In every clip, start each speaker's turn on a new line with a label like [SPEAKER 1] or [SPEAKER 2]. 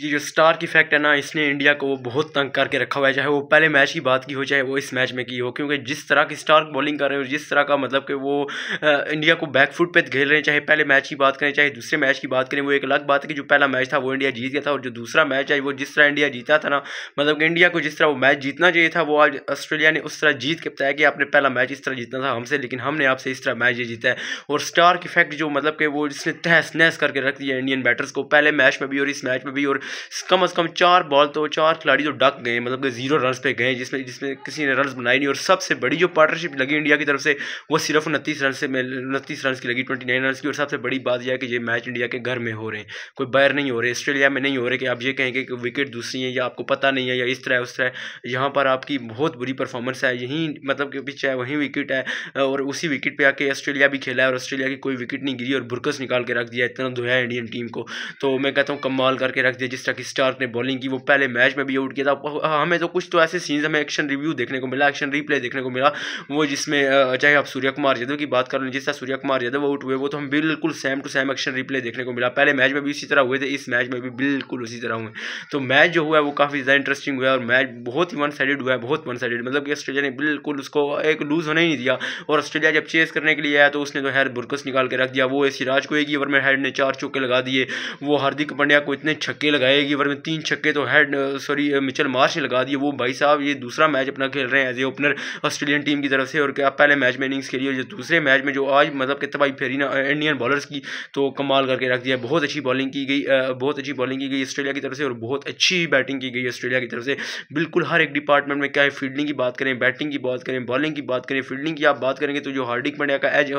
[SPEAKER 1] ये जो स्टार की फैक्ट है ना इसने इंडिया को बहुत तंग करके रखा हुआ है चाहे वो पहले मैच की बात की हो चाहे वो इस मैच में की हो क्योंकि जिस तरह की स्टार बॉलिंग कर रहे हैं और जिस तरह का मतलब कि वो इंडिया को बैकफुट पे घेर रहे हैं चाहे पहले मैच की बात करें चाहे दूसरे मैच की बात करें वो एक अलग बात है कि जो पहला मैच था वो इंडिया जीत गया था और जो दूसरा मैच है वो जिस तरह इंडिया जीता था ना मतलब कि इंडिया को जिस तरह वो मैच जीतना चाहिए था वो आज ऑस्ट्रेलिया ने उस तरह जीत के बताया कि आपने पहला मैच इस तरह जीतना था हमसे लेकिन हमने आपसे इस तरह मैच ये जीता है और स्टार की फैक्ट जो मतलब कि वो जिसने तहस नहस करके रख दिया इंडियन बैटर्स को पहले मैच में भी और इस मैच में भी और कम अज़ कम चार बॉल तो चार खिलाड़ी तो डक गए मतलब कि जीरो रन पे गए जिसमें जिसमें किसी ने रन बनाए नहीं और सबसे बड़ी जो पार्टनरशिप लगी इंडिया की तरफ से वो सिर्फ उनतीस रन से उनतीस रन की लगी ट्वेंटी नाइन रन की और सबसे बड़ी बात यह है कि ये मैच इंडिया के घर में हो रहे हैं कोई बाहर नहीं हो रहे ऑस्ट्रेलिया में नहीं हो रहे कि आप ये कहेंगे कि विकेट दूसरी है या आपको पता नहीं है या इस तरह उस तरह यहाँ पर आपकी बहुत बुरी परफॉर्मेंस है यहीं मतलब कि पिच है वहीं विकेट है और उसी विकेट पर आके ऑस्ट्रेलिया भी खेला है और ऑस्ट्रेलिया की कोई विकेट नहीं गिरी और बुरकस निकाल के रख दिया इतना धोया इंडियन टीम को तो मैं कहता हूँ कमाल करके रख दिया जिस जिस तरह की स्टार्क ने बॉलिंग की वो पहले मैच में भी आउट किया था हाँ, हमें तो कुछ तो ऐसे सीन्स हमें एक्शन रिव्यू देखने को मिला एक्शन रिप्ले देखने को मिला वो जिसमें चाहे आप सूर्य कुमार यादव की बात कर जिस तरह सूर्य कुमार यादव आउट हुए वो तो हम बिल्कुल same to same action replay देखने को मिला पहले मैच में भी इसी तरह हुए थे इस मैच में भी बिल्कुल उसी तरह हुए तो मैच जो हुआ वो काफ़ी ज़्यादा इंटरेस्टिंग हुआ और मैच बहुत ही वन साइडेड हुआ है बहुत वन साइडेड मतलब कि ऑस्ट्रेलिया ने बिल्कुल उसको एक लूज़ होने ही नहीं दिया और ऑस्ट्रेलिया जब चेस करने के लिए आया तो उसने तो हैर बुरकस निकाल के रख दिया वो ऐसी राज को एक ही ओवर में हेड ने चार चौके लगा दिए वो हार्दिक पंड्या को इतने छक्के लगाए जाएगी में तीन छक्के तो हेड सॉरी मिचल मार्च ने लगा दिए वो भाई साहब ये दूसरा मैच अपना खेल रहे हैं as a opener Australian team की तरफ से और क्या पहले मैच में इनिंग्स खेली और जो दूसरे मैच में जो आज मतलब कि तबाही फेरी ना इंडियन बॉलर्स की तो कमाल करके रख दिया बहुत अच्छी बॉलिंग की गई बहुत अच्छी बॉलिंग की गई ऑस्ट्रेलिया की तरफ से और बहुत अच्छी बैटिंग की गई ऑस्ट्रेलिया की तरफ से बिल्कुल हर एक डिपार्टमेंट में क्या है फील्डिंग की बात करें बैटिंग की बात करें बॉलिंग की बात करें फील्डिंग की आप बात करेंगे तो जो हार्दिक पंड्या का एज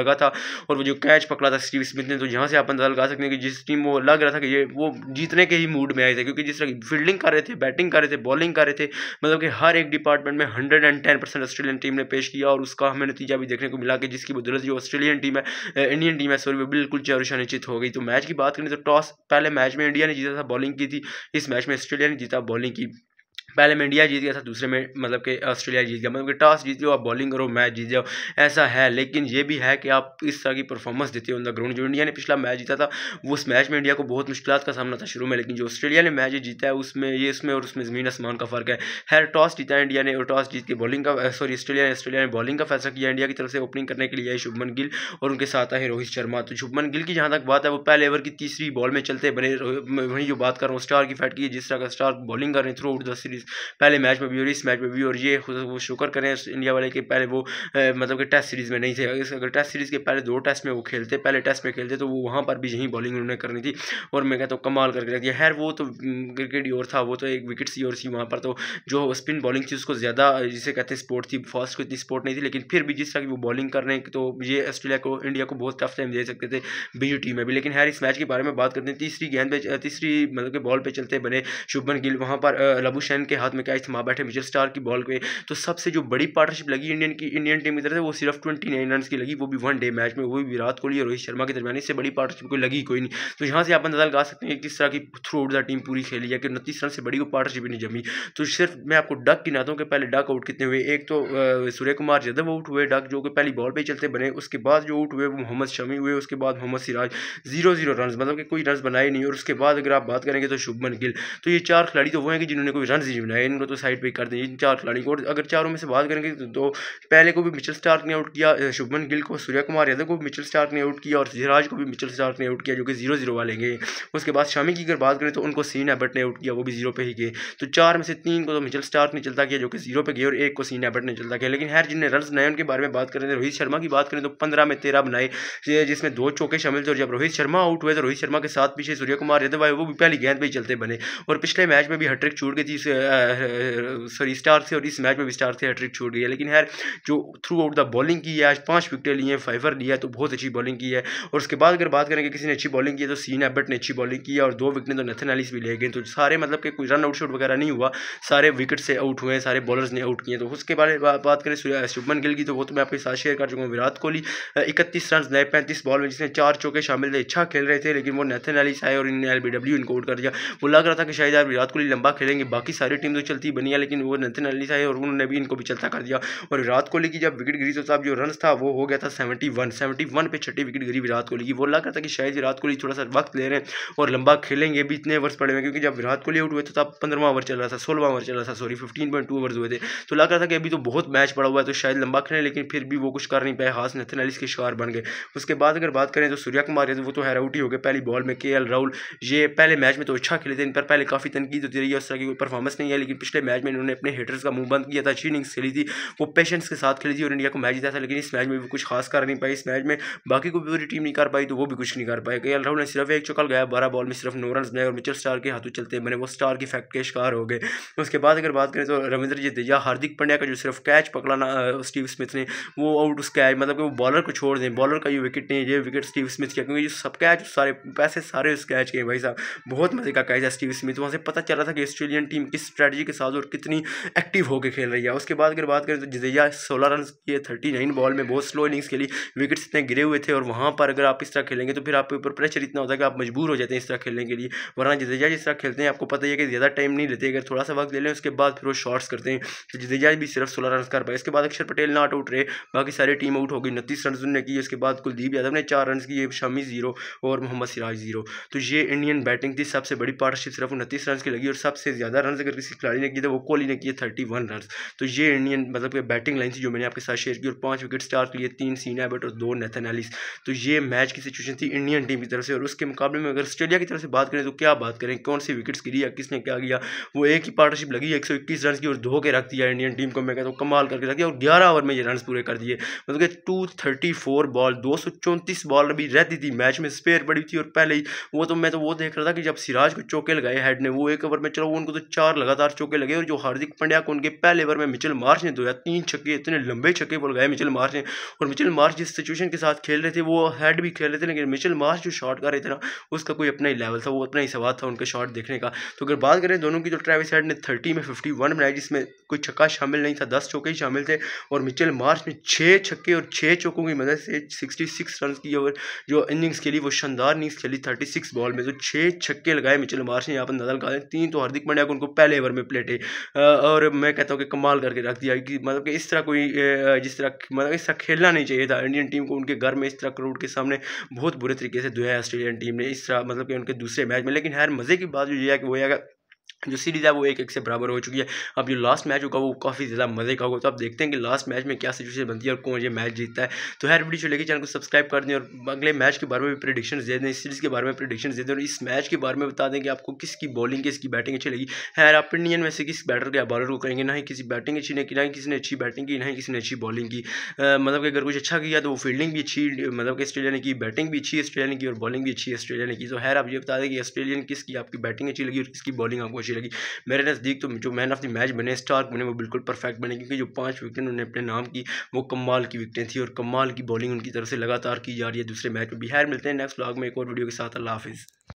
[SPEAKER 1] लगा था और वो जो कैच पकड़ा था स्टीव स्मिथ ने तो जहाँ से आप अंदाजा लगा सकते हैं कि जिस टीम वो लग रहा था कि ये वो जीतने के ही मूड में आए थे क्योंकि जिस तरह फील्डिंग कर रहे थे बैटिंग कर रहे थे बॉलिंग कर रहे थे मतलब कि हर एक डिपार्टमेंट में hundred and ten percent Australian team ने पेश किया और उसका हमें नतीजा भी देखने को मिला कि जिसकी बदौलत जो ऑस्ट्रेलियन टीम है इंडियन टीम है सॉरी वो बिल्कुल चौरशान निश्चित हो गई तो मैच की बात करें तो टॉस पहले मैच में इंडिया ने जीता था बॉलिंग की थी इस मैच में ऑस्ट्रेलिया ने जीता बॉलिंग की पहले में इंडिया जीत गया था दूसरे में मतलब कि ऑस्ट्रेलिया जीत गया मतलब कि टॉस जीत जाओ आप बॉलिंग करो मैच जीत जाओ ऐसा है लेकिन ये भी है कि आप इस तरह की परफॉर्मेंस देते हो द ग्राउंड जो इंडिया ने पिछला मैच जीता था उस मैच में इंडिया को बहुत मुश्किल का सामना था शुरू में लेकिन जो ऑस्ट्रेलिया ने मैच जीता है उसमें ये इसमें और उसमें ज़मीन आसमान का फ़र्क है हर टॉस जीता है इंडिया ने और टॉस जीत के बॉलिंग का सॉरी ऑस्ट्रेलिया ने ऑस्ट्रेलिया ने बॉलिंग का फैसला किया इंडिया की तरफ से ओपनिंग करने के लिए आई शुभमन गिल और उनके साथ आए रोहित शर्मा तो शुभमन गिल की जहाँ तक बात है वो पहले ओवर की तीसरी बॉल में चलते बने वहीं जो बात कर रहा हूँ स्टार की फैट की जिस तरह का स्टार बॉलिंग कर रहे हैं थ्रू आउट द सीरीज पहले मैच में भी और इस मैच में भी और ये खुद वो शुक्र करें इंडिया वाले के पहले वो मतलब कि टेस्ट सीरीज़ में नहीं थे अगर टेस्ट सीरीज़ के पहले दो टेस्ट में वो खेलते पहले टेस्ट में खेलते तो वो वहाँ पर भी यहीं बॉलिंग उन्होंने करनी थी और मैं कहता हूँ कमाल करके रख दिया खैर वो तो क्रिकेट ही और था वो तो एक विकेट सी और थी वहाँ पर तो जो स्पिन बॉलिंग थी उसको ज़्यादा जिसे कहते हैं स्पोर्ट थी फास्ट को इतनी स्पोर्ट नहीं थी लेकिन फिर भी जिस तरह की वो बॉलिंग कर रहे हैं तो ये ऑस्ट्रेलिया को इंडिया को बहुत टफ टाइम दे सकते थे बीजू टीम में भी लेकिन हर इस मैच के बारे में बात करते हैं तीसरी गेंद पर तीसरी मतलब के बॉल पर चलते बने शुभमन गिल वहाँ पर लबू शैन के हाथ में कैच थमा तो बैठे मिचल स्टार की बॉल पे तो सबसे जो बड़ी पार्टनरशिप लगी इंडियन की इंडियन टीम की तरफ से वो सिर्फ ट्वेंटी नाइन रन की लगी वो भी वन डे मैच में वो भी विराट कोहली और रोहित शर्मा के दरमियान इससे बड़ी पार्टनरशिप कोई लगी कोई नहीं तो यहाँ से आप अंदाजा लगा सकते हैं किस तरह की थ्रू आउट द टीम पूरी खेली या कि उनतीस रन से बड़ी कोई पार्टनरशिप नहीं जमी तो सिर्फ मैं आपको डक गिनाता हूँ कि पहले डक आउट कितने हुए एक तो सूर्य कुमार यादव आउट हुए डक जो कि पहली बॉल पर चलते बने उसके बाद जो आउट हुए वो मोहम्मद शमी हुए उसके बाद Mohammed Siraj zero zero run मतलब कि कोई रन बनाए नहीं और उसके बाद अगर आप बात करेंगे तो शुभमन गिल तो ये चार खिलाड़ी तो वो हैं कि जिन्होंने कोई रन जीवन है इनको तो साइड पे कर दें इन चार खिलाड़ियों को और अगर चारों में से बात करेंगे तो दो तो पहले को भी मिचल स्टार्क ने आउट किया शुभमन गिल को सूर्य कुमार यादव को भी मिचल स्टार्क ने आउट किया और सिराज को भी मिचल स्टार्क ने आउट किया जो कि जीरो जीरो वाले गए उसके बाद शामी की अगर बात करें तो उनको सीन एबट ने आउट किया वो भी जीरो पे ही गए तो चार में से तीन को तो मिचल स्टार्क ने चलता किया जो कि जीरो पे गए और एक को सीन एबट ने चलता किया लेकिन हर जिनने रन बनाए उनके बारे में बात करें तो रोहित शर्मा की बात करें तो पंद्रह में तेरह बनाए जिसमें दो चौके शामिल थे और जब रोहित शर्मा आउट हुए तो रोहित शर्मा के साथ पीछे सूर्य कुमार यादव आए वो भी पहली गेंद पर ही चलते बने और पिछले मैच में भी हट्रिक छूट गई थी सॉरी uh, स्टार थे और इस मैच में भी स्टार थे हैट्रिक छोड़ गई है लेकिन यार जो थ्रू आउट द बॉलिंग की है आज पाँच विकटें लिए हैं फाइवर लिया है तो बहुत अच्छी बॉलिंग की है और उसके बाद अगर बात करें कि किसी ने अच्छी बॉलिंग की है तो सीन एबट ने अच्छी बॉलिंग की है और दो विकटें तो नथन एलिस भी ले गए तो सारे मतलब कि कोई रन आउट शॉट वगैरह नहीं हुआ सारे विकेट से आउट हुए हैं सारे बॉलर्स ने आउट किए तो उसके बारे में बात करें शुभमन गिल की तो वो तो मैं आपके साथ शेयर कर चुका हूँ विराट कोहली इकतीस रन नए पैंतीस बॉल में जिसने चार चौके शामिल थे अच्छा खेल रहे थे लेकिन वो नथन एलिस आए और इन एल इनको आउट कर दिया वो लग रहा था कि शायद यार विराट कोहली लंबा खेलेंगे बाकी सारे टीम तो चलती बनी है लेकिन वो नितिन अली था और उन्होंने भी इनको भी चलता कर दिया और विराट कोहली की जब विकेट गिरी तो साहब जो रन था वो हो गया था सेवेंटी वन सेवेंटी वन पे छठी विकेट गिरी विराट कोहली की वो लग रहा था कि शायद विराट कोहली थोड़ा सा वक्त ले रहे हैं और लंबा खेलेंगे भी इतने ओवर्स पड़े हुए क्योंकि जब विराट कोहली आउट हुए तो तब पंद्रवा ओवर चल रहा था सोलवा ओवर चल रहा था sorry fifteen point two overs हुए थे तो लग रहा था कि अभी तो बहुत मैच पड़ा हुआ है तो शायद लंबा खेलें लेकिन फिर भी वो कुछ कर नहीं पाए हाथ नितिन अली के शिकार बन गए उसके बाद अगर बात करें तो सूर्या कुमार यादव वो तो हैराउट ही हो गए पहली बॉल में के राहुल ये पहले मैच में तो अच्छा खेले थे इन पर पहले काफ़ी तनकीद होती रही है उस तरह की कोई परफॉर्मेंस नहीं नहीं है लेकिन पिछले मैच में इन्होंने अपने हेटर्स का मुंह बंद किया था अच्छी इनिंग्स खेली थी वो पेशेंस के साथ खेली थी और इंडिया को मैच जीता था लेकिन इस मैच में भी कुछ खास कर नहीं पाई इस मैच में बाकी कोई पूरी टीम नहीं कर पाई तो वो भी कुछ नहीं कर पाए गया राहुल ने सिर्फ एक चौका गया बारह बॉल में सिर्फ नौ रन बनाए और मिचल स्टार के हाथों चलते बने वो स्टार की फैक्ट के शिकार हो गए उसके बाद अगर बात करें तो रविंद्र जडेजा हार्दिक पंड्या का जो सिर्फ कैच पकड़ाना स्टीव स्मिथ ने वो आउट उस कैच मतलब कि वो बॉलर को छोड़ दें बॉलर का ये विकेट नहीं है ये विकेट स्टीव स्मिथ किया क्योंकि सब कैच सारे पैसे सारे उस कैच के भाई साहब बहुत मज़े का कैच है स्टीव स्मिथ वहाँ से पता चला था कि ऑस्ट्रेलियन टीम किस स्ट्रैटेजी के साथ और कितनी एक्टिव होकर खेल रही है उसके बाद अगर बात करें तो जदेजा सोलह रन किए थर्टी नाइन बॉल में बहुत स्लो इनिंग्स खेली विकेट्स इतने गिरे हुए थे और वहाँ पर अगर आप इस तरह खेलेंगे तो फिर आपके ऊपर प्रेशर इतना होता है कि आप मजबूर हो जाते हैं इस तरह खेलने के लिए वरना जदेजा जिस तरह खेलते हैं आपको पता ही है कि ज़्यादा टाइम नहीं लेते अगर थोड़ा सा वक्त ले लें उसके बाद फिर वो शॉट्स करते हैं तो जदेजा भी सिर्फ सोलह रन कर पाए इसके बाद अक्षर पटेल नॉट आउट रहे बाकी सारी टीम आउट हो गई उनतीस रन उन्होंने किए उसके बाद कुलदीप यादव ने चार रन किए शमी जीरो और मोहम्मद सिराज जीरो तो ये इंडियन बैटिंग थी सबसे बड़ी पार्टनरशिप सिर्फ उनतीस रन की लगी और सबसे ज़्यादा रन अगर किसी किसी खिलाड़ी ने किए थे वो कोहली ने किए थर्टी वन रन तो ये इंडियन मतलब कि बैटिंग लाइन थी जो मैंने आपके साथ शेयर की और पाँच विकेट स्टार के लिए तीन सीना बट और दो नेथन एलिस तो ये मैच की सिचुएशन थी इंडियन टीम की तरफ से और उसके मुकाबले में अगर ऑस्ट्रेलिया की तरफ से बात करें तो क्या बात करें कौन सी विकेट्स गिरी या किसने क्या किया वो एक ही पार्टनरशिप लगी एक सौ इक्कीस रन की और धो के रख दिया इंडियन टीम को मैं कहता हूँ कमाल करके रख दिया और ग्यारह ओवर में ये रन पूरे कर दिए मतलब कि टू थर्टी फोर बॉल दो सौ चौंतीस बॉल अभी रहती थी मैच में स्पेयर पड़ी थी और पहले ही वो तो मैं तो वो देख रहा था कि जब सिराज को चौके लगाए हेड ने वो एक ओवर में चलो उनको तो चार लगा लगातार चौके लगे और जो हार्दिक पंड्या को उनके पहले ओवर में मिचिल मार्च ने दो या तीन छक्के इतने लंबे छक्के वो लगाए मिचल मार्च ने और मिचिल मार्च जिस सिचुएशन के साथ खेल रहे थे वो हेड भी खेल रहे थे लेकिन मिचिल मार्च जो शॉट कर रहे थे ना उसका कोई अपना ही लेवल था वो अपना ही सवाल था उनके शॉट देखने का तो अगर बात करें दोनों की तो ट्रेविस हेड ने थर्टी में फिफ्टी वन बनाया जिसमें कोई छक्का शामिल नहीं था दस चौके ही शामिल थे और मिचिल मार्च ने छः छक्के और छः चौकों की मदद से सिक्सटी सिक्स रन की ओवर जो इनिंग्स खेली वो शानदार इनिंग्स खेली थर्टी सिक्स बॉल में तो छः छक्के लगाए मिचिल मार्च ने यहाँ पर नजर लगा तीन तो हार्दिक पंड्या को उनको पहले फेवर में प्लेटे और मैं कहता हूँ कि कमाल करके रख दिया कि मतलब कि इस तरह कोई जिस तरह मतलब इस तरह खेलना नहीं चाहिए था इंडियन टीम को उनके घर में इस तरह क्रोड के सामने बहुत बुरे तरीके से धोया ऑस्ट्रेलियन टीम ने इस तरह मतलब कि उनके दूसरे मैच में लेकिन हर मज़े की बात जो ये है कि वो है जो सीरीज़ है वो एक एक से बराबर हो चुकी है अब जो लास्ट मैच होगा वो काफ़ी ज़्यादा मज़े का होगा तो आप देखते हैं कि लास्ट मैच में क्या सिचुएशन बनती है और कौन ये मैच जीतता है तो हर वीडियो चलेगी चैनल को सब्सक्राइब कर दें और अगले मैच के बारे में भी प्रिडिक्शन दे दें इस सीरीज़ के बारे में प्रिडिक्शन दे दें और इस मैच के बारे में बता दें कि आपको किसकी बॉलिंग किसकी बैटिंग अच्छी लगी हर ओपिनियन में से किस बैटर के बॉलर को करेंगे ना ही किसी बैटिंग अच्छी नहीं की ना ही किसी ने अच्छी बैटिंग की ना ही किसी ने अच्छी बॉलिंग की मतलब कि अगर कुछ अच्छा किया तो वो फील्डिंग भी अच्छी मतलब कि ऑस्ट्रेलिया ने की बैटिंग भी अच्छी ऑस्ट्रेलिया ने की और बॉलिंग भी अच्छी ऑस्ट्रेलिया ने की तो खैर आप ये बता दें कि ऑस्ट्रेलियन किसकी आपकी बैटिंग अच्छी लगी और किसकी बॉलिंग आपको अच्छी लगी मेरे नज़दीक तो जो मैन ऑफ द मैच बने स्टार्क बने वो बिल्कुल परफेक्ट बने क्योंकि जो पाँच विकटें उन्होंने अपने नाम की वो कमाल की विकटें थी और कमाल की बॉलिंग उनकी तरफ से लगातार की जा रही है दूसरे मैच में भी हैर मिलते हैं नेक्स्ट ब्लॉग में एक और वीडियो के साथ अल्लाह हाफिज़